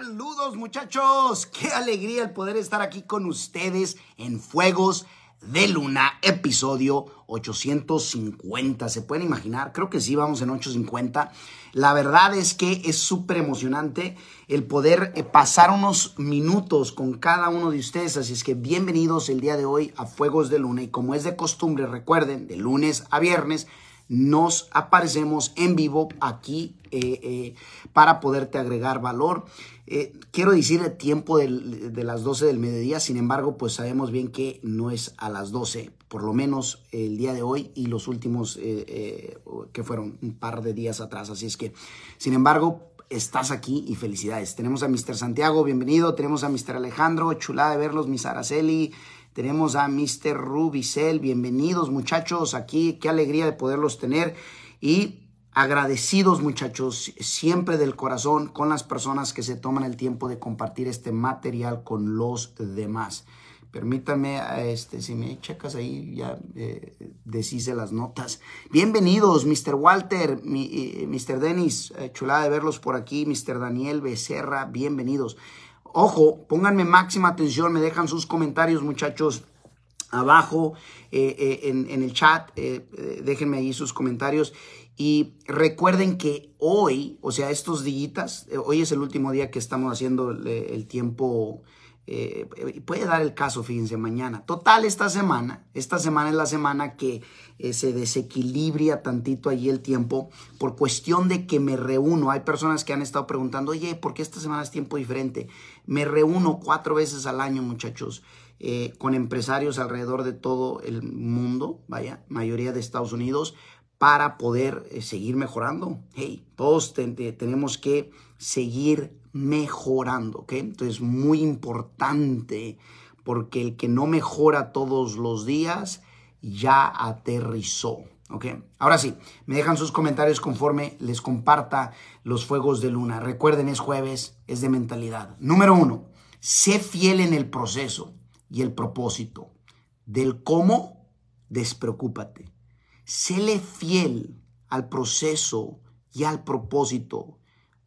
Saludos muchachos, qué alegría el poder estar aquí con ustedes en Fuegos de Luna, episodio 850. ¿Se pueden imaginar? Creo que sí, vamos en 850. La verdad es que es súper emocionante el poder eh, pasar unos minutos con cada uno de ustedes. Así es que bienvenidos el día de hoy a Fuegos de Luna. Y como es de costumbre, recuerden, de lunes a viernes nos aparecemos en vivo aquí eh, eh, para poderte agregar valor. Eh, quiero decir el tiempo de las 12 del mediodía, sin embargo, pues sabemos bien que no es a las 12, por lo menos el día de hoy y los últimos que fueron un par de días atrás. Así es que, sin embargo, estás aquí y felicidades. Tenemos a Mr. Santiago, bienvenido. Tenemos a Mr. Alejandro, chulada de verlos, Miss Araceli. Tenemos a Mr. Rubicel. Bienvenidos, muchachos, aquí. Qué alegría de poderlos tener. Y agradecidos, muchachos, siempre del corazón con las personas que se toman el tiempo de compartir este material con los demás. Permítanme, este, si me checas ahí, ya eh, deshice las notas. Bienvenidos, Mr. Walter, Mr. Eh, Dennis, eh, chulada de verlos por aquí, Mr. Daniel Becerra, bienvenidos. Ojo, pónganme máxima atención, me dejan sus comentarios muchachos abajo eh, eh, en, el chat, eh, déjenme ahí sus comentarios. Y recuerden que hoy, o sea, estos días, hoy es el último día que estamos haciendo el tiempo eh, puede dar el caso, fíjense, mañana. Total, esta semana, esta semana es la semana que eh, se desequilibra tantito allí el tiempo por cuestión de que me reúno. Hay personas que han estado preguntando, oye, ¿por qué esta semana es tiempo diferente? Me reúno cuatro veces al año, muchachos, eh, con empresarios alrededor de todo el mundo, vaya, mayoría de Estados Unidos, para poder eh, seguir mejorando. Hey, todos tenemos que seguir mejorando, ¿ok? Entonces, muy importante, porque el que no mejora todos los días ya aterrizó, ¿ok? Ahora sí, me dejan sus comentarios conforme les comparta los fuegos de luna. Recuerden, es jueves, es de mentalidad. Número uno, sé fiel en el proceso y el propósito. Del cómo, despreocúpate. Séle fiel al proceso y al propósito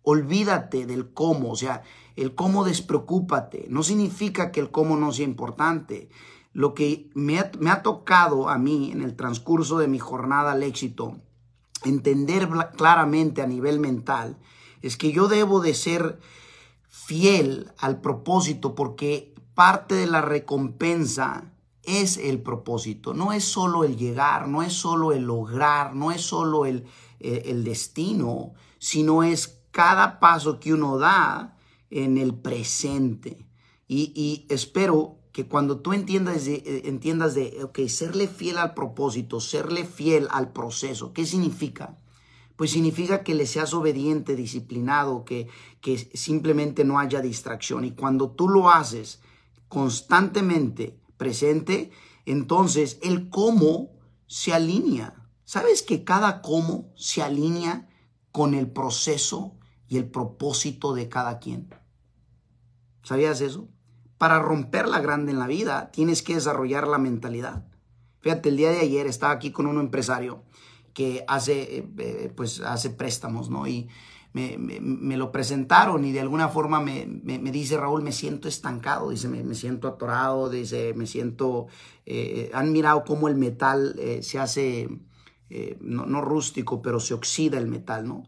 Olvídate del cómo, o sea, el cómo despreocúpate. No significa que el cómo no sea importante. Lo que me ha, tocado a mí en el transcurso de mi jornada al éxito, entender claramente a nivel mental, es que yo debo de ser fiel al propósito porque parte de la recompensa es el propósito, no es solo el llegar, no es solo el lograr, no es solo el eh, destino, sino es cada paso que uno da en el presente. Y, espero que cuando tú entiendas de, eh, entiendas de, serle fiel al propósito, serle fiel al proceso, ¿qué significa? Pues significa que le seas obediente, disciplinado, que, que simplemente no haya distracción. Y cuando tú lo haces constantemente presente, entonces el cómo se alinea. ¿Sabes que cada cómo se alinea con el proceso y el propósito de cada quien. ¿Sabías eso? Para romper la grande en la vida, tienes que desarrollar la mentalidad. Fíjate, el día de ayer estaba aquí con un empresario que hace, eh, eh, pues, hace préstamos, ¿no? Y me, lo presentaron y de alguna forma me, me dice Raúl, me siento estancado, dice, me, siento atorado, dice, me siento, eh, han mirado cómo el metal se hace, no, rústico, pero se oxida el metal, ¿no?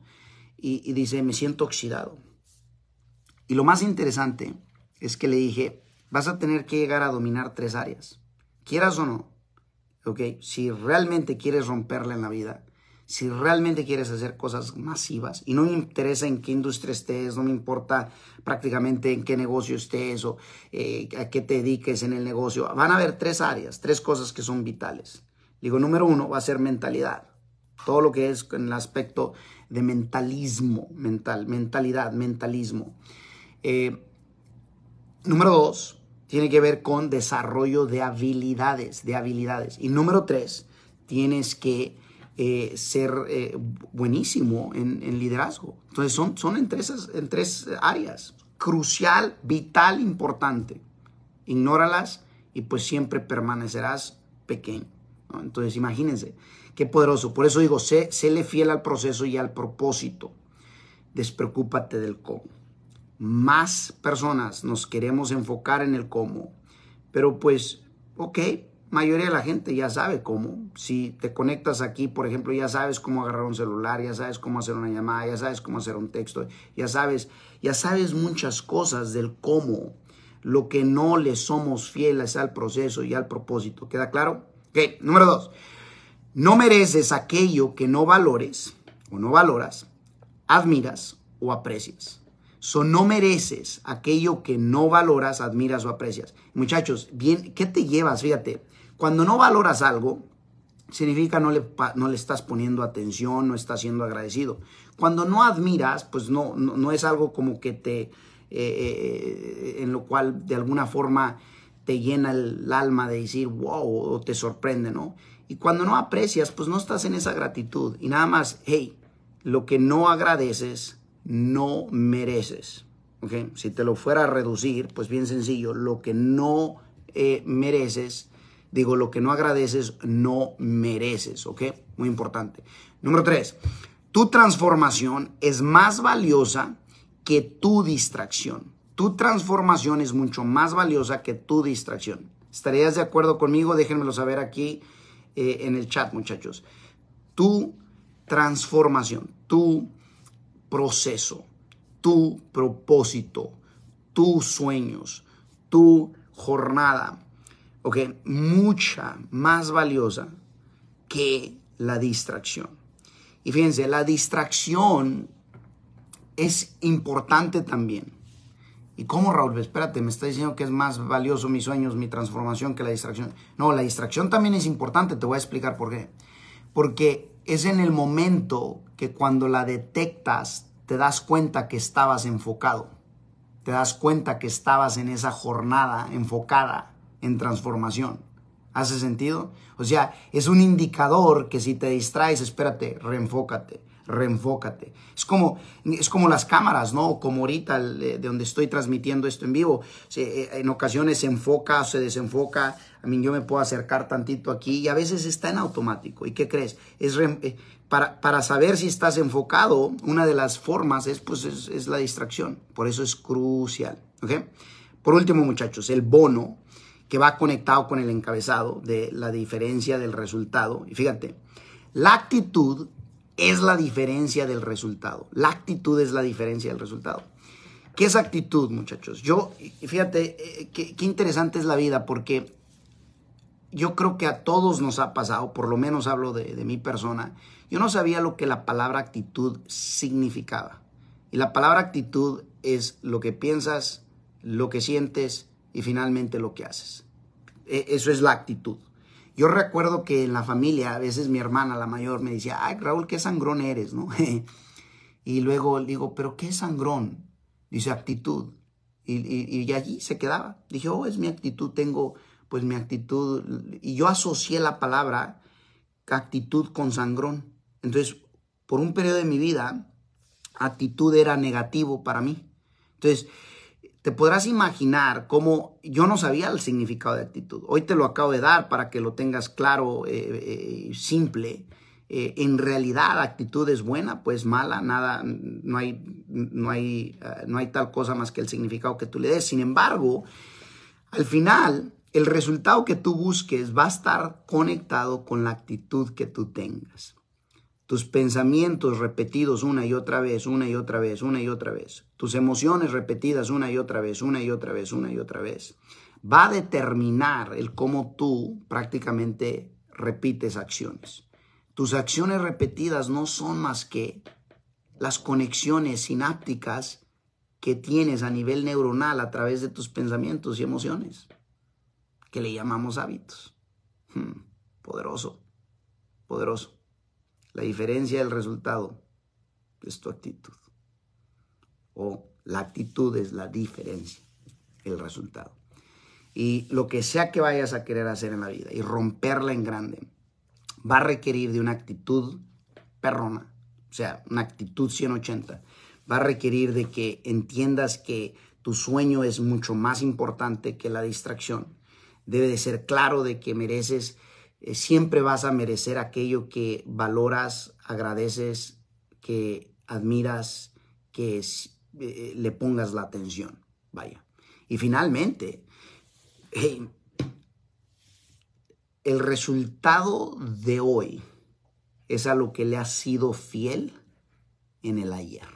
y, dice, me siento oxidado. Y lo más interesante es que le dije, vas a tener que llegar a dominar tres áreas, quieras o no, ¿ok? Si realmente quieres romperla en la vida, si realmente quieres hacer cosas masivas, y no me interesa en qué industria estés, no me importa prácticamente en qué negocio estés o eh, a qué te dediques en el negocio, van a haber tres áreas, tres cosas que son vitales. Digo, número uno va a ser mentalidad. Todo lo que es en el aspecto de mentalismo, mental, mentalidad, mentalismo. Eh, número dos, tiene que ver con desarrollo de habilidades, de habilidades. Y número tres, tienes que eh, ser eh, buenísimo en, liderazgo. Entonces son, son en, tres, en tres áreas, crucial, vital, importante. Ignóralas y pues siempre permanecerás pequeño. Entonces imagínense, Qué poderoso. Por eso digo, sé, séle fiel al proceso y al propósito. Despreocúpate del cómo. Más personas nos queremos enfocar en el cómo. Pero pues, ok, mayoría de la gente ya sabe cómo. Si te conectas aquí, por ejemplo, ya sabes cómo agarrar un celular, ya sabes cómo hacer una llamada, ya sabes cómo hacer un texto, ya sabes, ya sabes muchas cosas del cómo. Lo que no le somos fieles al proceso y al propósito. ¿Queda claro? Ok, número dos. No mereces aquello que no valores o no valoras, admiras o aprecias. So, no mereces aquello que no valoras, admiras o aprecias. Muchachos, bien, ¿qué te llevas? Fíjate, cuando no valoras algo, significa no le, no le estás poniendo atención, no estás siendo agradecido. Cuando no admiras, pues no, no, es algo como que te, eh, eh, en lo cual de alguna forma te llena el alma de decir, wow, o te sorprende, ¿no? Y cuando no aprecias, pues no estás en esa gratitud. Y nada más, hey, lo que no agradeces, no mereces. ¿Okay? Si te lo fuera a reducir, pues bien sencillo, lo que no eh, mereces, digo, lo que no agradeces, no mereces. ¿Ok? Muy importante. Número tres, tu transformación es más valiosa que tu distracción. Tu transformación es mucho más valiosa que tu distracción. ¿Estarías de acuerdo conmigo? Déjenmelo saber aquí eh, en el chat, muchachos. Tu transformación, tu proceso, tu propósito, tus sueños, tu jornada, ¿ok? Mucha más valiosa que la distracción. Y fíjense, la distracción es importante también. ¿Y cómo, Raúl? Espérate, me está diciendo que es más valioso mis sueños, mi transformación que la distracción. No, la distracción también es importante, te voy a explicar por qué. Porque es en el momento que cuando la detectas, te das cuenta que estabas enfocado. Te das cuenta que estabas en esa jornada enfocada en transformación. ¿Hace sentido? O sea, es un indicador que si te distraes, espérate, reenfócate reenfócate. Es como, es como las cámaras, ¿no? Como ahorita eh, de donde estoy transmitiendo esto en vivo. Eh, eh, en ocasiones se enfoca se desenfoca. A mí yo me puedo acercar tantito aquí y a veces está en automático. ¿Y qué crees? Es para, saber si estás enfocado, una de las formas es, pues, es, la distracción. Por eso es crucial. ¿Ok? Por último, muchachos, el bono que va conectado con el encabezado de la diferencia del resultado. Y fíjate, la actitud es la diferencia del resultado. La actitud es la diferencia del resultado. ¿Qué es actitud, muchachos? Yo, fíjate, eh, eh, qué, interesante es la vida porque yo creo que a todos nos ha pasado, por lo menos hablo de mi persona, yo no sabía lo que la palabra actitud significaba. Y la palabra actitud es lo que piensas, lo que sientes y finalmente lo que haces. E, eso es la actitud. Yo recuerdo que en la familia, a veces mi hermana, la mayor, me decía, ay, Raúl, qué sangrón eres, ¿no? y luego digo, ¿pero qué sangrón? Dice, actitud. Y, y, allí se quedaba. Dije, oh, es mi actitud, tengo, pues mi actitud. Y yo asocié la palabra actitud con sangrón. Entonces, por un periodo de mi vida, actitud era negativo para mí. Entonces, te podrás imaginar cómo yo no sabía el significado de actitud. Hoy te lo acabo de dar para que lo tengas claro, eh, eh, y simple. Eh, en realidad, actitud es buena, pues mala, nada, no hay, no hay, no hay tal cosa más que el significado que tú le des. Sin embargo, al final, el resultado que tú busques va a estar conectado con la actitud que tú tengas tus pensamientos repetidos una y otra vez, una y otra vez, una y otra vez, tus emociones repetidas una y otra vez, una y otra vez, una y otra vez, va a determinar el cómo tú prácticamente repites acciones. Tus acciones repetidas no son más que las conexiones sinápticas que tienes a nivel neuronal a través de tus pensamientos y emociones, que le llamamos hábitos. Hmm, poderoso, poderoso. La diferencia del resultado es tu actitud. O la actitud es la diferencia, el resultado. Y lo que sea que vayas a querer hacer en la vida y romperla en grande, va a requerir de una actitud perrona, o sea, una actitud 180. Va a requerir de que entiendas que tu sueño es mucho más importante que la distracción. Debe de ser claro de que mereces eh, siempre vas a merecer aquello que valoras, agradeces, que admiras, que eh, le pongas la atención. Vaya. Y finalmente, el resultado de hoy es a lo que le has sido fiel en el ayer.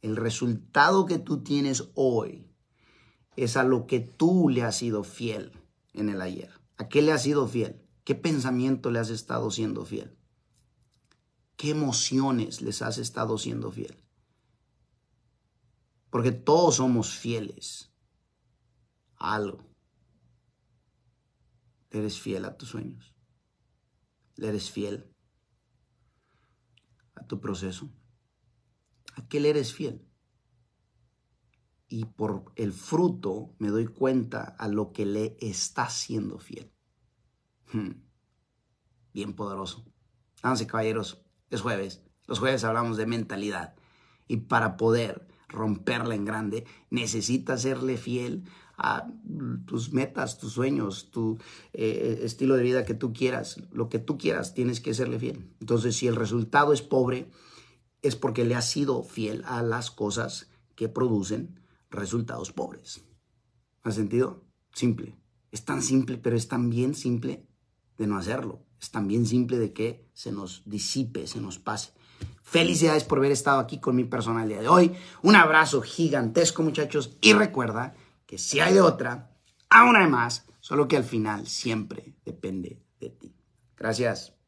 El resultado que tú tienes hoy es a lo que tú le has sido fiel en el ayer. ¿A qué le has sido fiel? ¿Qué pensamiento le has estado siendo fiel? ¿Qué emociones les has estado siendo fiel? Porque todos somos fieles a algo. Eres fiel a tus sueños. Le eres fiel a tu proceso. ¿A qué le eres fiel? y por el fruto me doy cuenta a lo que le está siendo fiel. Hmm. Bien poderoso. Vamos, caballeros, es jueves. Los jueves hablamos de mentalidad. Y para poder romperla en grande, necesitas serle fiel a tus metas, tus sueños, tu eh, estilo de vida que tú quieras, lo que tú quieras, tienes que serle fiel. Entonces, si el resultado es pobre, es porque le has sido fiel a las cosas que producen resultados pobres. ha sentido? Simple. Es tan simple, pero es tan bien simple de no hacerlo. Es tan bien simple de que se nos disipe, se nos pase. Felicidades por haber estado aquí con mi personalidad de hoy. Un abrazo gigantesco, muchachos. Y recuerda que si hay de otra, aún hay más, solo que al final siempre depende de ti. Gracias.